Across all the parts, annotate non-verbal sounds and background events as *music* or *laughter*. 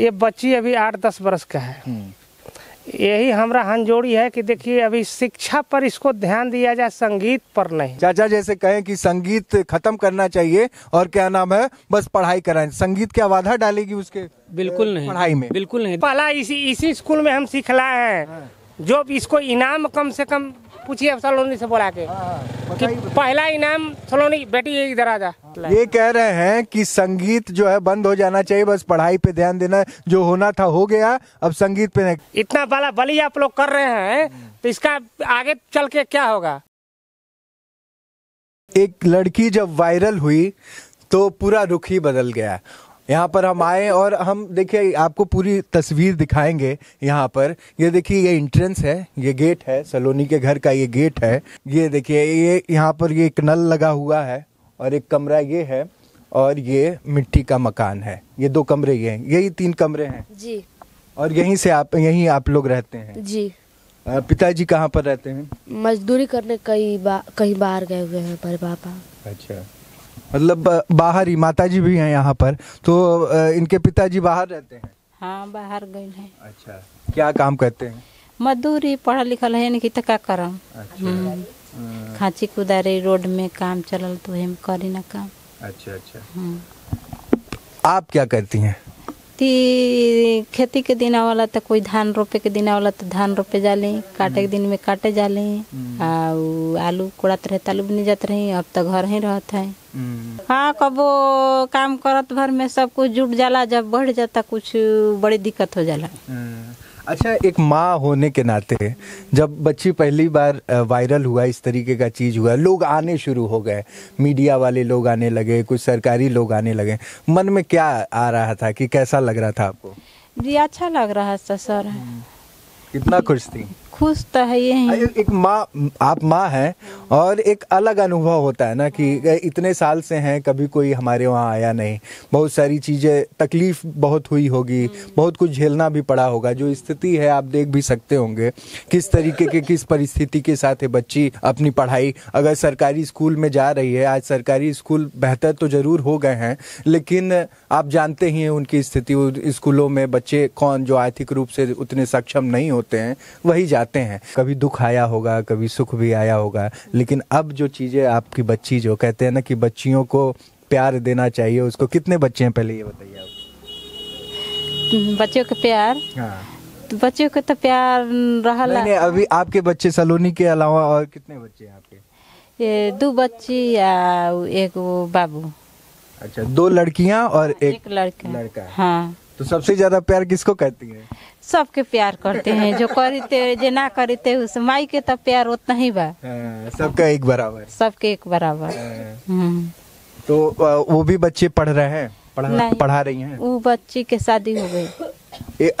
ये बच्ची अभी आठ दस बरस का है हम्म। यही हमारा हंजोड़ी है कि देखिए अभी शिक्षा पर इसको ध्यान दिया जाए संगीत पर नहीं चाचा जैसे कहें कि संगीत खत्म करना चाहिए और क्या नाम है बस पढ़ाई कराएं संगीत क्या वाधा डालेगी उसके बिल्कुल नहीं पढ़ाई में बिल्कुल नहीं पहला इसी इसी स्कूल में हम सिखलाए हैं हाँ। जो इसको इनाम कम से कम पूछिए सलोनी से बोला के हाँ, हाँ, कि पहला इनाम सलोनी बेटी ये इधर आ जा हाँ। ये कह रहे हैं कि संगीत जो है बंद हो जाना चाहिए बस पढ़ाई पे ध्यान देना जो होना था हो गया अब संगीत पे नहीं इतना बला बली आप लोग कर रहे हैं तो इसका आगे चल के क्या होगा एक लड़की जब वायरल हुई तो पूरा रुख ही बदल गया यहाँ पर हम आए और हम देखिए आपको पूरी तस्वीर दिखाएंगे यहाँ पर ये देखिए ये इंट्रेंस है ये गेट है सलोनी के घर का ये गेट है ये देखिए ये यहाँ पर ये एक नल लगा हुआ है और एक कमरा ये है और ये मिट्टी का मकान है ये दो कमरे ये हैं यही तीन कमरे हैं जी और यहीं से आप यहीं आप लोग रहते हैं जी पिताजी कहाँ पर रहते हैं मजदूरी करने कई बार कई बार गए हुए हैं पर पापा अच्छा मतलब बाहर ही माता जी भी हैं यहाँ पर तो इनके पिताजी बाहर रहते हैं हाँ बाहर गए हैं अच्छा क्या काम करते हैं मजदूरी पढ़ा लिखल है नहीं तो क्या करम अच्छा। हम्म। हम्म। खांची कुदारे रोड में काम चलल तो हम करी ना काम अच्छा अच्छा हम्म। आप क्या करती हैं खेती खेती के दिन वाला तो कोई धान रोपे के दिन वाला तो धान रोपे जाले काटे के दिन में काटे जाले आलू कोड़ात रहे आलू नहीं जाते रहे अब तो घर ही रहता है हाँ कबो काम करत भर में सब कुछ जुट जाला जब बढ़ जाता कुछ बड़ी दिक्कत हो जाला हम्म। अच्छा एक माँ होने के नाते जब बच्ची पहली बार वायरल हुआ इस तरीके का चीज़ हुआ लोग आने शुरू हो गए मीडिया वाले लोग आने लगे कुछ सरकारी लोग आने लगे मन में क्या आ रहा था कि कैसा लग रहा था आपको जी अच्छा लग रहा था सर हम्म। कितना खुश थी खुश तो है यही हाँ, एक माँ आप माँ हैं और एक अलग अनुभव होता है ना कि इतने साल से हैं कभी कोई हमारे वहाँ आया नहीं बहुत सारी चीज़ें तकलीफ बहुत हुई होगी हम्म। बहुत कुछ झेलना भी पड़ा होगा जो स्थिति है आप देख भी सकते होंगे किस तरीके के किस परिस्थिति के साथ है बच्ची अपनी पढ़ाई अगर सरकारी स्कूल में जा रही है आज सरकारी स्कूल बेहतर तो ज़रूर हो गए हैं लेकिन आप जानते ही हैं उनकी स्थिति स्कूलों में बच्चे कौन जो आर्थिक रूप से उतने सक्षम नहीं होते हैं वही जाते जाते हैं कभी दुख आया होगा कभी सुख भी आया होगा लेकिन अब जो चीज़ें आपकी बच्ची जो कहते हैं ना कि बच्चियों को प्यार देना चाहिए उसको कितने बच्चे हैं पहले ये बताइए आप बच्चों को प्यार हाँ तो बच्चों को तो प्यार रहा नहीं, नहीं, अभी आपके बच्चे सलोनी के अलावा और कितने बच्चे हैं आपके ये दो बच्ची या एक बाबू अच्छा दो लड़कियां और हाँ, एक, एक लड़का लड़का हाँ तो सबसे ज्यादा प्यार किसको करती है सबके प्यार करते हैं जो करते जो ना करते उस माई के तब तो प्यार उतना ही बा हाँ, सबका एक बराबर सबके एक बराबर हाँ। हम्म। तो वो भी बच्चे पढ़ रहे हैं पढ़ा, पढ़ा रही हैं वो बच्ची के शादी हो गई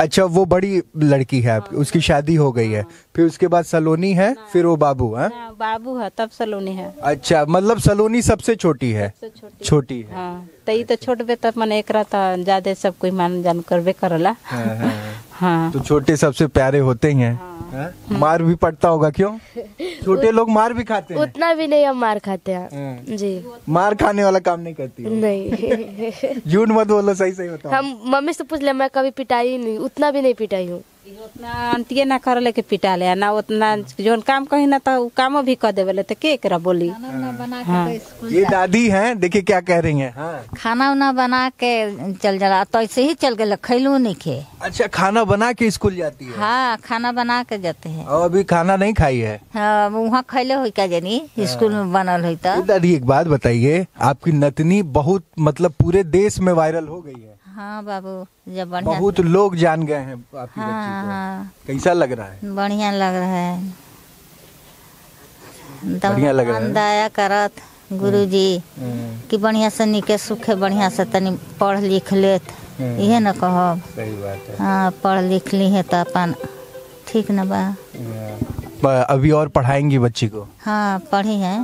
अच्छा वो बड़ी लड़की है आपकी हाँ। उसकी शादी हो गई है फिर उसके बाद सलोनी है फिर वो बाबू है बाबू है तब सलोनी है अच्छा मतलब सलोनी सबसे छोटी है सबसे छोटी है तो छोटे तो तब मन एक ज्यादा सब कोई मान जान करवे करला हाँ। तो छोटे सबसे प्यारे होते ही हैं हाँ। मार भी पड़ता होगा क्यों छोटे लोग मार भी खाते हैं उतना भी नहीं हम मार खाते हैं हाँ। जी मार खाने वाला काम नहीं करती नहीं झूठ मत बोलो सही सही होता हम मम्मी से पूछ ले मैं कभी पिटाई नहीं उतना भी नहीं पिटाई हूँ उतना अंतिये ना करे के पिटा ले ना उतना जो काम कही ना तो काम भी कर बोले तो के करा बोली हाँ।, हाँ। तो ये दादी हैं देखिए क्या कह रही हैं हाँ। खाना उना बना के चल जला तो ऐसे ही चल गए खेलू नहीं खे अच्छा खाना बना के स्कूल जाती है हाँ खाना बना के जाते हैं और अभी खाना नहीं खाई है हाँ, वहाँ खेले हुई क्या जनी हाँ। स्कूल में बनल हुई तो। दादी एक बात बताइए आपकी नतनी बहुत मतलब पूरे देश में वायरल हो गई है हाँ बाबू जब बढ़िया बहुत लोग जान गए हैं आपकी हाँ, बच्ची को हाँ। कैसा लग रहा है बढ़िया लग रहा है तो बढ़िया लग रहा है दया करत गुरु जी हम्म, हम्म। कि बढ़िया से निके सुखे बढ़िया से तनी पढ़ लिख लेत हम्म। इहे न कहब सही बात है हाँ पढ़ लिख ली है तो अपन ठीक न बा अभी और पढ़ाएंगी बच्ची को हाँ पढ़ी है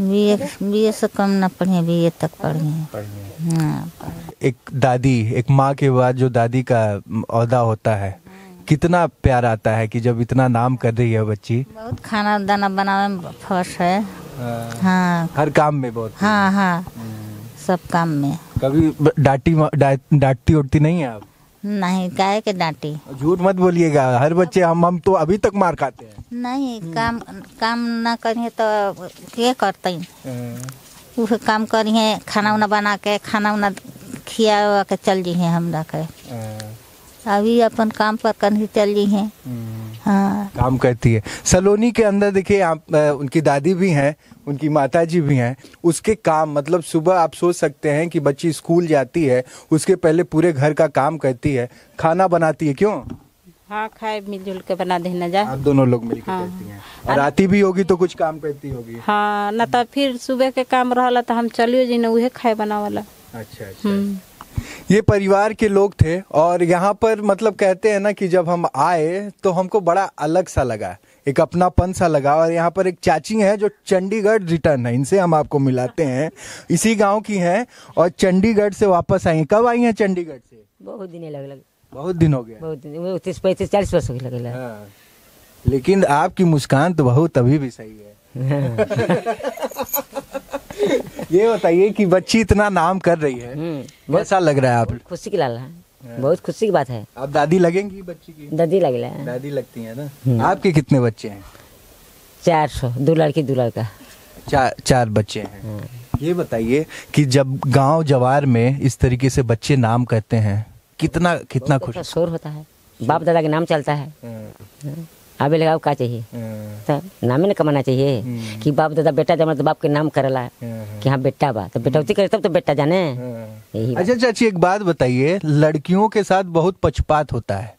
बी ए बी ए से कम ना पढ़े बी ए तक पढ़े हाँ, एक दादी एक माँ के बाद जो दादी का अहदा होता है कितना प्यार आता है कि जब इतना नाम कर रही है बच्ची बहुत खाना दाना बनावे में फर्श है हाँ।, हाँ हर काम में बहुत हाँ हाँ हम्म। सब काम में कभी डांटी डांटती उठती नहीं है आप नहीं काहे के डांटी झूठ मत बोलिएगा हर बच्चे हम हम तो अभी तक मार खाते हैं नहीं हम्म। काम काम ना करिए तो ये करते हैं वह हम्म। काम करिए खाना उना बना के खाना उना खिया के चल जी जिहे हम रखे हम्म। अभी अपन काम पर कहीं चल जिहे हाँ काम करती है सलोनी के अंदर देखिए आप उनकी दादी भी हैं उनकी माता जी भी हैं उसके काम मतलब सुबह आप सोच सकते हैं कि बच्ची स्कूल जाती है उसके पहले पूरे घर का काम करती है खाना बनाती है क्यों हाँ खाए मिलजुल के बना देना जाए आप दोनों लोग मिलकर हाँ, करती हैं और आती भी होगी तो कुछ काम करती होगी हाँ न तो फिर सुबह के काम रहा तो हम चलियो जी ने वही खाए वाला अच्छा अच्छा हम्म। ये परिवार के लोग थे और यहाँ पर मतलब कहते हैं ना कि जब हम आए तो हमको बड़ा अलग सा लगा एक अपनापन सा लगा और यहाँ पर एक चाची है जो चंडीगढ़ रिटर्न है इनसे हम आपको मिलाते हैं इसी गांव की हैं और चंडीगढ़ से वापस आई कब आई हैं चंडीगढ़ से बहुत दिन लग लग बहुत दिन हो गया बहुत दिन तीस पैंतीस चालीस वर्ष हो गया हाँ। लेकिन आपकी मुस्कान तो बहुत अभी भी सही है हाँ। *laughs* ये बताइए कि बच्ची इतना नाम कर रही है हम्म। कैसा लग रहा है आप खुशी की लाल है बहुत खुशी की बात है आप दादी लगेंगी बच्ची की दादी ला दादी लगती है ना हम्म। आपके कितने बच्चे हैं चार सौ दो लड़की दो लड़का चार चार बच्चे हैं हाँ। ये बताइए कि जब गांव जवार में इस तरीके से बच्चे नाम कहते हैं कितना कितना खुश शोर होता है बाप दादा के नाम चलता है हाँ। हाँ। अभी लगाओ का चाहिए हाँ। तो नामे ना कमाना चाहिए हाँ। कि बाप दादा बेटा जमा तो बाप के नाम करला हाँ, कि हाँ बेटा बा तो बेटा उसी करे तब तो बेटा जाने यही अच्छा चाची अच्छा, एक बात बताइए लड़कियों के साथ बहुत पक्षपात होता है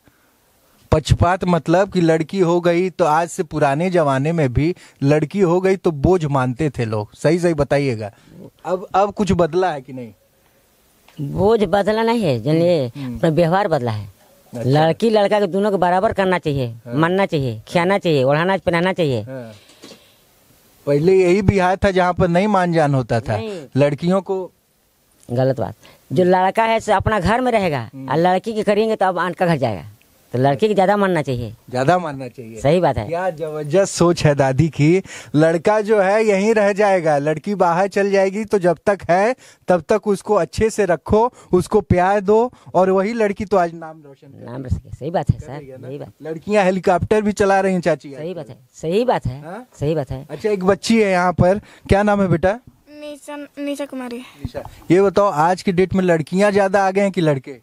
पक्षपात मतलब कि लड़की हो गई तो आज से पुराने जमाने में भी लड़की हो गई तो बोझ मानते थे लोग सही सही बताइएगा अब अब कुछ बदला है कि नहीं बोझ बदला नहीं है जानिए हम्म। अपना व्यवहार बदला है अच्छा। लड़की लड़का के दोनों को बराबर करना चाहिए हाँ। मानना चाहिए खियाना चाहिए ओढ़ाना पहनाना चाहिए हाँ। पहले यही बिहार था जहाँ पर नहीं मान जान होता था लड़कियों को गलत बात जो लड़का है अपना घर में रहेगा हम्म। और लड़की के करेंगे तो अब आंट का घर जाएगा तो लड़के की ज्यादा मानना चाहिए ज्यादा मानना चाहिए सही बात है क्या जबरदस्त सोच है दादी की लड़का जो है यहीं रह जाएगा लड़की बाहर चल जाएगी तो जब तक है तब तक उसको अच्छे से रखो उसको प्यार दो और वही लड़की तो आज नाम रोशन नाम रोशन सही बात है सर सही बात लड़कियाँ हेलीकॉप्टर भी चला रही है चाची सही बात है सही बात है हाँ? सही बात है अच्छा एक बच्ची है यहाँ पर क्या नाम है बेटा निशा निशा कुमारी ये बताओ आज की डेट में लड़कियाँ ज्यादा आ गए हैं कि लड़के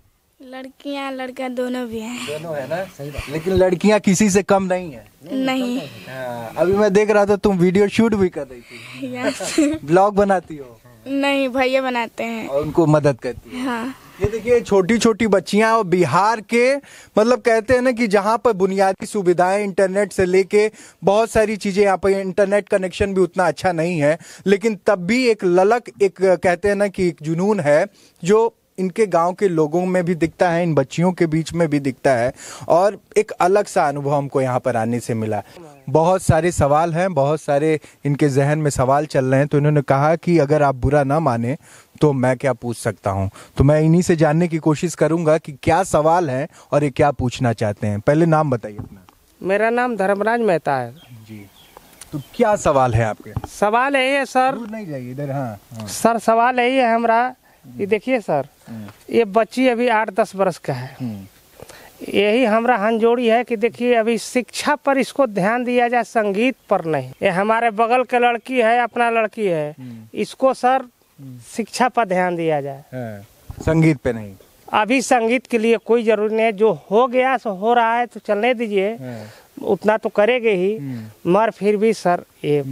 लड़कियाँ लड़का दोनों भी हैं दोनों है ना सही बात लेकिन लड़कियाँ किसी से कम नहीं है नहीं नहीं। हाँ, अभी मैं देख रहा था तुम वीडियो शूट भी कर रही थी ब्लॉग बनाती हो नहीं भैया बनाते हैं और उनको मदद करती है हाँ ये देखिए छोटी छोटी बच्चियां और बिहार के मतलब कहते हैं ना कि जहाँ पर बुनियादी सुविधाएं इंटरनेट से लेके बहुत सारी चीज़ें यहाँ पर इंटरनेट कनेक्शन भी उतना अच्छा नहीं है लेकिन तब भी एक ललक एक कहते हैं ना कि एक जुनून है जो इनके गांव के लोगों में भी दिखता है इन बच्चियों के बीच में भी दिखता है और एक अलग सा अनुभव हमको यहाँ पर आने से मिला बहुत सारे सवाल हैं बहुत सारे इनके जहन में सवाल चल रहे हैं तो इन्होंने कहा कि अगर आप बुरा ना माने तो मैं क्या पूछ सकता हूँ तो मैं इन्हीं से जानने की कोशिश करूंगा कि क्या सवाल हैं और ये क्या पूछना चाहते हैं पहले नाम बताइए अपना मेरा नाम धर्मराज मेहता है जी तो क्या सवाल है आपके सवाल यही है सर नहीं जाइए इधर हाँ, हाँ सर सवाल यही है हमारा ये देखिए सर ये बच्ची अभी आठ दस बरस का है हम्म। यही हमारा हंजोड़ी है कि देखिए अभी शिक्षा पर इसको ध्यान दिया जाए संगीत पर नहीं ये हमारे बगल के लड़की है अपना लड़की है हम्म। इसको सर हम्म। शिक्षा पर ध्यान दिया जाए हाँ, संगीत पे नहीं अभी संगीत के लिए कोई जरूरी नहीं है जो हो गया सो हो रहा है तो चलने दीजिए हाँ। उतना तो करेगी ही मगर फिर भी सर ये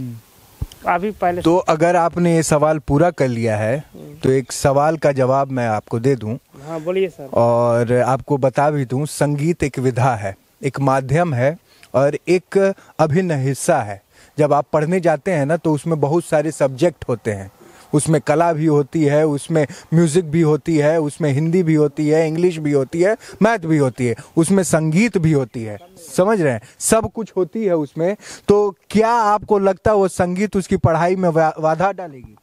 अभी पहले तो अगर आपने ये सवाल पूरा कर लिया है तो एक सवाल का जवाब मैं आपको दे दूँ हाँ बोलिए सर और आपको बता भी दूँ संगीत एक विधा है एक माध्यम है और एक अभिन्न हिस्सा है जब आप पढ़ने जाते हैं ना तो उसमें बहुत सारे सब्जेक्ट होते हैं उसमें कला भी होती है उसमें म्यूज़िक भी होती है उसमें हिंदी भी होती है इंग्लिश भी होती है मैथ भी होती है उसमें संगीत भी होती है समझ रहे हैं सब कुछ होती है उसमें तो क्या आपको लगता है वो संगीत उसकी पढ़ाई में वाधा डालेगी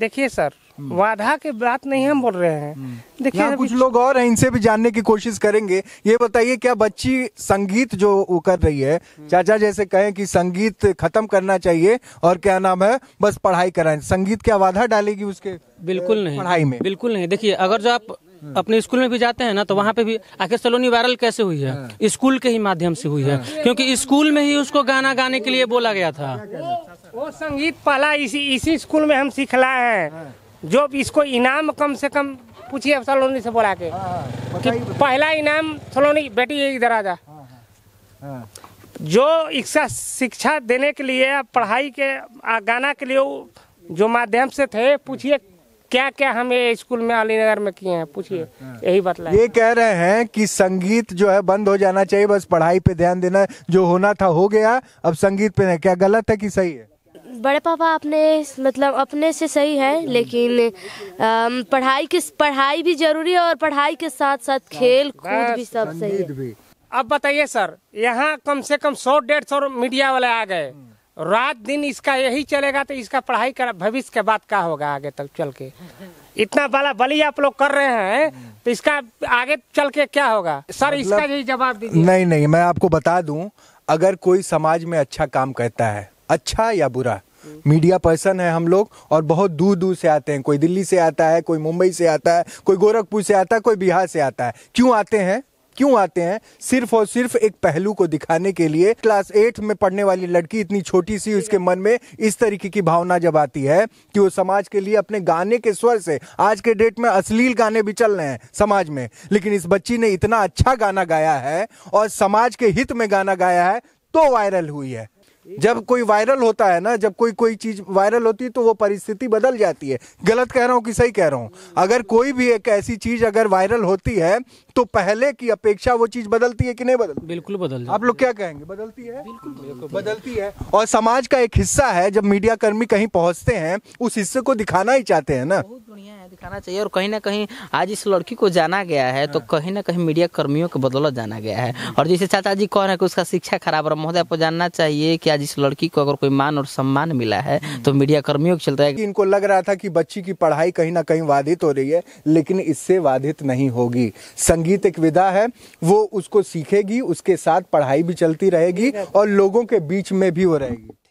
देखिए सर वादा की बात नहीं हम बोल रहे हैं हम्म। देखिए कुछ लोग और हैं इनसे भी जानने की कोशिश करेंगे ये बताइए क्या बच्ची संगीत जो वो कर रही है हम्म। चाचा जैसे कहें कि संगीत खत्म करना चाहिए और क्या नाम है बस पढ़ाई कराएं संगीत क्या वाधा डालेगी उसके बिल्कुल नहीं पढ़ाई में बिल्कुल नहीं देखिए अगर जो आप हम्म। अपने स्कूल में भी जाते हैं ना तो वहाँ पे भी आखिर सलोनी वायरल कैसे हुई है हाँ। स्कूल के ही माध्यम से हुई है हाँ। क्योंकि स्कूल में ही उसको गाना गाने के लिए बोला गया था वो संगीत पहला इसी इसी स्कूल में हम सिखला है हाँ। जो इसको इनाम कम से कम पूछिए सलोनी से बोला के कि पहला इनाम सलोनी बेटी इधर आ जा जो इच्छा शिक्षा देने के लिए पढ़ाई के गाना के लिए जो माध्यम से थे पूछिए क्या क्या ये स्कूल में अली नगर में किए हैं पूछिए यही बतला ये कह रहे हैं कि संगीत जो है बंद हो जाना चाहिए बस पढ़ाई पे ध्यान देना जो होना था हो गया अब संगीत पे नहीं क्या गलत है कि सही है बड़े पापा अपने मतलब अपने से सही है लेकिन आ, पढ़ाई की पढ़ाई भी जरूरी है और पढ़ाई के साथ साथ खेल कूद भी सब सही है अब बताइए सर यहाँ कम से कम सौ डेढ़ सौ मीडिया वाले आ गए रात दिन इसका यही चलेगा तो इसका पढ़ाई कर भविष्य के बाद क्या होगा आगे तक चल के इतना बड़ा बलि आप लोग कर रहे हैं तो इसका आगे चल के क्या होगा सर मतलब, इसका यही जवाब नहीं नहीं मैं आपको बता दूं अगर कोई समाज में अच्छा काम करता है अच्छा या बुरा मीडिया पर्सन है हम लोग और बहुत दूर दूर से आते हैं कोई दिल्ली से आता है कोई मुंबई से आता है कोई गोरखपुर से आता है कोई बिहार से आता है क्यों आते हैं क्यों आते हैं सिर्फ और सिर्फ एक पहलू को दिखाने के लिए क्लास एट में पढ़ने वाली लड़की इतनी छोटी सी उसके मन में इस तरीके की भावना जब आती है कि वो समाज के लिए अपने गाने के स्वर से आज के डेट में अश्लील गाने भी चल रहे हैं समाज में लेकिन इस बच्ची ने इतना अच्छा गाना गाया है और समाज के हित में गाना गाया है तो वायरल हुई है जब कोई वायरल होता है ना जब कोई कोई चीज वायरल होती है तो वो परिस्थिति बदल जाती है गलत कह रहा हूँ कि सही कह रहा हूँ अगर कोई भी एक ऐसी चीज अगर वायरल होती है तो पहले की अपेक्षा वो चीज बदलती है कि नहीं बदलती बिल्कुल बदल आप लोग क्या कहेंगे बदलती है बिल्कुल, बदलती, बदलती है और समाज का एक हिस्सा है जब मीडिया कर्मी कहीं पहुंचते हैं उस हिस्से को दिखाना ही चाहते हैं ना दिखाना चाहिए और कहीं ना कहीं आज इस लड़की को जाना गया है तो हाँ। कहीं ना कहीं मीडिया कर्मियों के बदौलत जाना गया है और जैसे चाचा जी कह रहे हैं कि उसका शिक्षा खराब और महोदय को जानना चाहिए कि आज इस लड़की को अगर कोई मान और सम्मान मिला है हम्म। तो मीडिया कर्मियों के चलता है इनको लग रहा था कि बच्ची की पढ़ाई कहीं ना कहीं बाधित हो रही है लेकिन इससे बाधित नहीं होगी संगीत एक विधा है वो उसको सीखेगी उसके साथ पढ़ाई भी चलती रहेगी और लोगों के बीच में भी वो रहेगी